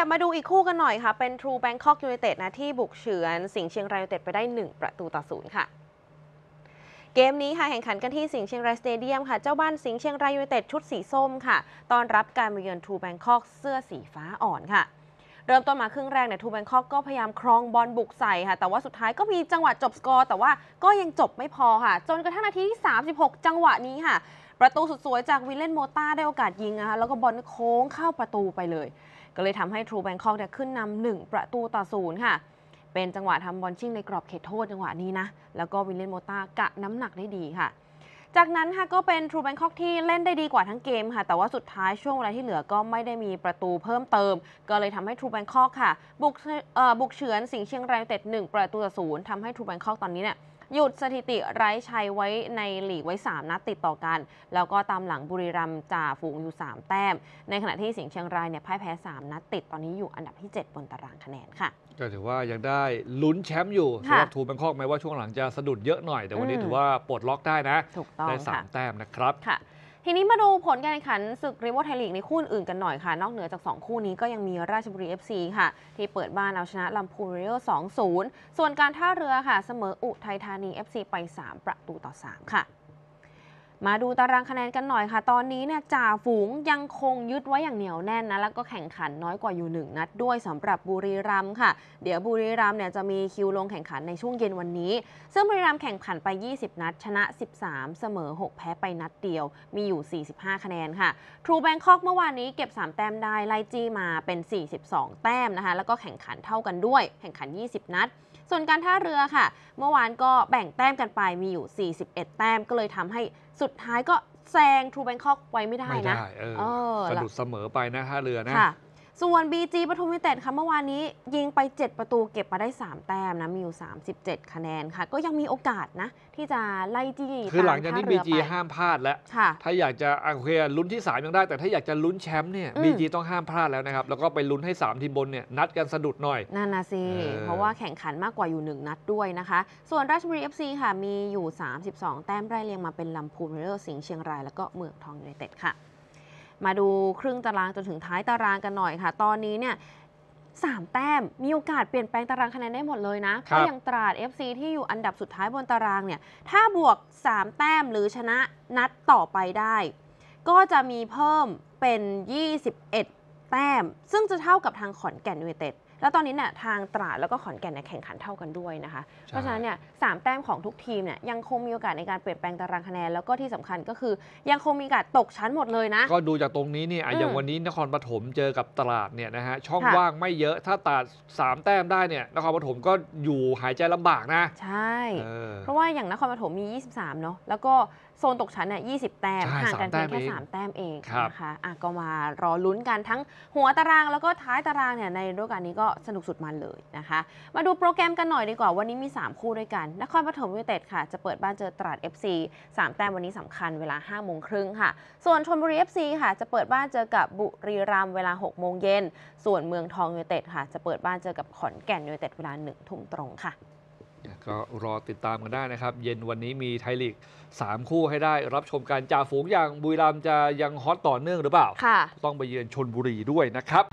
ยับมาดูอีกคู่กันหน่อยค่ะ เป็น True Bangkok United นะที่บุกเฉือน สิงห์เชียงรายยูเนเต็ดไปได้ 1 ประตูต่อศูนย์ค่ะ เกมนี้ค่ะแข่งขันกันที่สิงห์เชียงรายสเตเดียมค่ะ เจ้าบ้านสิงห์เชียงรายยูเนเต็ดชุดสีส้มค่ะ ต้อนรับการมาเยือนทรูแบงคอกเสื้อสีฟ้าอ่อนค่ะ เริ่มต้นมาครึ่งแรกเนี่ยทูแบงคอกก็พยายามครองบอลบุกใส่ค่ะ แต่ว่าสุดท้ายก็มีจังหวะจบสกอร์แต่ว่าก็ยังจบไม่พอค่ะ จนกระทั่งนาทีที่ 36 จังหวะนี้ค่ะ ประตูสุดสวยจากวิลเลนโมตาได้โอกาสยิงนะคะแล้วก็บอลโค้งเข้าประตูไปเลยก็เลยทำให้ทรูแบงคอกเนี่ยขึ้นนำหนึ่งประตูต่อศูนย์ค่ะ เป็นจังหวะทำบอลชิ่งในกรอบเขตโทษจังหวะนี้นะ แล้วก็วินเลนโมตากะน้ำหนักได้ดีค่ะ จากนั้นค่ะก็เป็นทรูแบงคอกที่เล่นได้ดีกว่าทั้งเกมค่ะ แต่ว่าสุดท้ายช่วงเวลาที่เหลือก็ไม่ได้มีประตูเพิ่มเติม ก็เลยทำให้ทรูแบงคอกค่ะบุกเฉือนสิงเชียงรายเต็ดหนึ่งประตูต่อศูนย์ทำให้ทรูแบงคอกตอนนี้เนี่ยหยุดสถิติไร้ชัยไว้ในหลีกไว้ 3นัดติดต่อกัน แล้วก็ตามหลังบุรีรัมจ่าฝูงอยู่ 3 แต้ม ในขณะที่สิงห์เชียงรายเนี่ยพ่ายแพ้ 3นัดติด ตอนนี้อยู่อันดับที่ 7 บนตารางคะแนนค่ะก็ถือว่ายังได้ลุ้นแชมป์อยู่สำหรับทูแบงคอกแม้ว่าช่วงหลังจะสะดุดเยอะหน่อยแต่วันนี้ถือว่าปลดล็อกได้นะได้สามแต้มนะครับค่ะทีนี้มาดูผลการแข่งขันศึกริเวอร์ไทยลีกในคู่อื่นกันหน่อยค่ะ นอกเหนือจาก 2 คู่นี้ก็ยังมีราชบุรี FC ค่ะ ที่เปิดบ้านเอาชนะลำพูนเรียลย์ส่วนการท่าเรือค่ะเสมออุทัยธานี FC ไป 3 ประตูต่อ 3 ค่ะมาดูตารางคะแนนกันหน่อยค่ะตอนนี้เนี่ยจ่าฝูงยังคงยึดไว้อย่างเหนียวแน่นนะแล้วก็แข่งขันน้อยกว่าอยู่หนึ่งนัด ด้วย สำหรับบุรีรัมค่ะ เดี๋ยวบุรีรัมเนี่ยจะมีคิวลงแข่งขันในช่วงเย็นวันนี้ซึ่งบุรีรัมแข่งขันไป 20 นัด ชนะ 13 เสมอ 6 แพ้ไปนัดเดียว มีอยู่ 45 คะแนนค่ะทรูแบงคอกเมื่อวานนี้เก็บ3 แต้มได้ไล่จี้มาเป็น 42 แต้มนะคะ แล้วก็แข่งขันเท่ากันด้วย แข่งขัน 20 นัดส่วนการท่าเรือค่ะ เมื่อวานก็แบ่งแต้มกันไปมีอยู่ 41 แต้มก็เลยทำให้สุดท้ายก็แซงทรูแบงคอกไว้ไม่ได้นะ ไม่ได้ เออสะดุดเสมอไปนะท่าเรือนะส่วน BG ปทุมวิเต็ดค่ะ เมื่อวานนี้ยิงไป 7 ประตูเก็บมาได้ 3 แต้มนะ มีอยู่ 37 คะแนน ค่ะ ก็ยังมีโอกาสนะ ที่จะไล่จี้คือหลังจากนี้ BG ห้ามพลาดแล้วถ้าอยากจะอังเคลุ้นที่ 3 ยังได้แต่ถ้าอยากจะลุ้นแชมป์เนี่ย BG ต้องห้ามพลาดแล้วนะครับ แล้วก็ไปลุ้นให้ 3 ทีมบนเนี่ยนัดกันสะดุดหน่อยนั่นนะสิเพราะว่าแข่งขันมากกว่าอยู่ 1 นัดด้วยนะคะส่วนราชบุรี FC ค่ะมีอยู่32 แต้มไล่เรียงมาเป็นลำพูนเรือสิงห์เชียงรายแล้วก็เมืองทองยูไนเต็ดค่ะมาดูครึ่งตารางจนถึงท้ายตารางกันหน่อยค่ะ ตอนนี้เนี่ยสามแต้มมีโอกาสเปลี่ยนแปลงตารางคะแนนได้หมดเลยนะ ก็ยังตราด FC ที่อยู่อันดับสุดท้ายบนตารางเนี่ย ถ้าบวก 3 แต้มหรือชนะนัดต่อไปได้ ก็จะมีเพิ่มเป็น 21 แต้ม ซึ่งจะเท่ากับทางขอนแก่นยูเนเต็ดแล้วตอนนี้เนี่ยทางตราดแล้วก็ขอนแก่นเนี่ยแข่งขันเท่ากันด้วยนะคะ เพราะฉะนั้นเนี่ยสามแต้มของทุกทีมเนี่ยยังคงมีโอกาสในการเปลี่ยนแปลงตารางคะแนน แล้วก็ที่สำคัญก็คือ ยังคงมีโอกาสตกชั้นหมดเลยนะก็ดูจากตรงนี้เนี่ยอย่างวันนี้นครปฐมเจอกับตราดเนี่ยนะฮะช่องว่างไม่เยอะถ้าตราดสามแต้มได้เนี่ยนครปฐมก็อยู่หายใจลำบากนะใช่ เพราะว่าอย่างนครปฐมมี 23เนาะแล้วก็โซนตกชั้นเนี่ย20 แต้มห่างกันเพียงแค่3แต้มเองนะคะอ่ะก็มารอลุ้นกันทั้งหัวตารางแล้วก็ท้ายตารางเนี่ยในฤดูกาลนี้ก็สนุกสุดมันเลยนะคะ มาดูโปรแกรมกันหน่อยดีกว่าวันนี้มี 3 คู่ด้วยกันนครปฐมยูไนเต็ดค่ะจะเปิดบ้านเจอตราด FC 3 แต้มวันนี้สำคัญ เวลา5โมงครึ่งค่ะส่วนชนบุรี FC ค่ะ จะเปิดบ้านเจอกับบุรีรัมย์เวลา6โมงเย็นส่วนเมืองทองยูไนเต็ดค่ะจะเปิดบ้านเจอกับขอนแก่นยูไนเต็ดเวลา1ทุ่มตรงค่ะก็รอติดตามกันได้นะครับ เย็นวันนี้มีไทยลีก3 คู่ให้ได้ รับชมการจ่าฝูงอย่างบุรีรัมย์จะยังฮอตต่อเนื่องหรือเปล่าต้องไปเยือนชนบุรีด้วยนะครับ